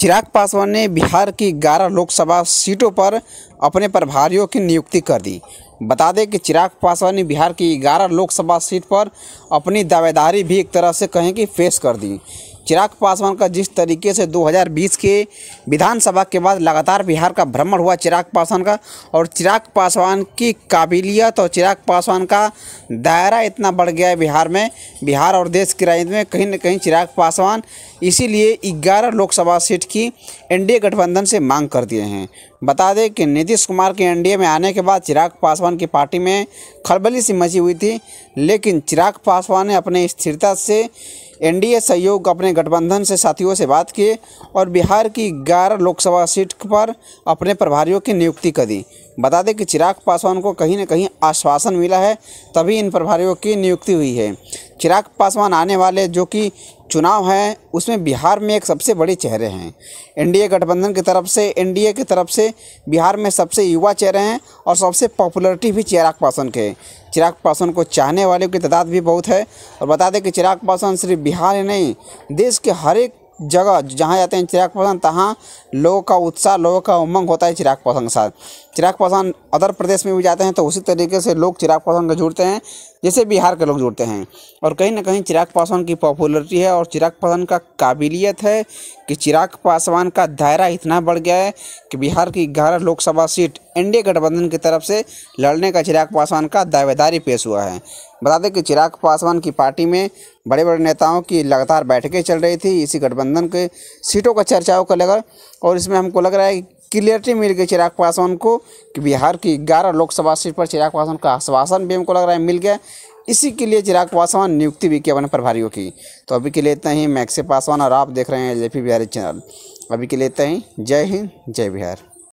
चिराग पासवान ने बिहार की ग्यारह लोकसभा सीटों पर अपने प्रभारियों की नियुक्ति कर दी बता दें कि चिराग पासवान ने बिहार की ग्यारह लोकसभा सीट पर अपनी दावेदारी भी एक तरह से कहें कि फेस कर दी चिराग पासवान का जिस तरीके से 2020 के विधानसभा के बाद लगातार बिहार का भ्रमण हुआ चिराग पासवान का और चिराग पासवान की काबिलियत और चिराग पासवान का दायरा इतना बढ़ गया है बिहार में बिहार और देश की राजनीति में कहीं ना कहीं चिराग पासवान इसीलिए ग्यारह लोकसभा सीट की एनडीए गठबंधन से मांग कर दिए हैं बता दें कि नीतीश कुमार के एनडीए में आने के बाद चिराग पासवान की पार्टी में खलबली सी मची हुई थी लेकिन चिराग पासवान ने अपने स्थिरता से एनडीए सहयोग अपने गठबंधन से साथियों से बात किए और बिहार की ग्यारह लोकसभा सीट पर अपने प्रभारियों की नियुक्ति कर दी बता दें कि चिराग पासवान को कहीं ना कहीं आश्वासन मिला है तभी इन प्रभारियों की नियुक्ति हुई है चिराग पासवान आने वाले जो कि चुनाव हैं उसमें बिहार में एक सबसे बड़े चेहरे हैं एनडीए गठबंधन की तरफ से एनडीए की तरफ से बिहार में सबसे युवा चेहरे हैं और सबसे पॉपुलरिटी भी चिराग पासवान के चिराग पासवान को चाहने वालों की तादाद भी बहुत है और बता दें कि चिराग पासवान सिर्फ बिहार ही नहीं देश के हर एक जगह जहाँ जाते हैं चिराग पसंद तहाँ लोगों का उत्साह लोगों का उमंग होता है चिराग पसंद के साथ चिराग पासवान अदर प्रदेश में भी जाते हैं तो उसी तरीके से लोग चिराग पसंद का जुड़ते हैं जैसे बिहार के लोग जुड़ते हैं और कहीं ना कहीं चिराग पासवान की पॉपुलरिटी है और चिराग पासवान का काबिलियत है कि चिराग पासवान का दायरा इतना बढ़ गया है कि बिहार की ग्यारह लोकसभा सीट एनडीए गठबंधन की तरफ से लड़ने का चिराग पासवान का दावेदारी पेश हुआ है बता दें कि चिराग पासवान की पार्टी में बड़े बड़े नेताओं की लगातार बैठकें चल रही थी इसी गठबंधन के सीटों का चर्चाओं को लेकर और इसमें हमको लग रहा है क्लियरिटी मिल गई चिराग पासवान को कि बिहार की ग्यारह लोकसभा सीट पर चिराग पासवान का आश्वासन भी हमको लग रहा है मिल गया इसी के लिए चिराग पासवान नियुक्ति भी किया अपने प्रभारियों की तो अभी के लिए इतना ही मैक्से पासवान और आप देख रहे हैं जेपी बिहारी चैनल अभी के लिए इतना ही जय हिंद जय बिहार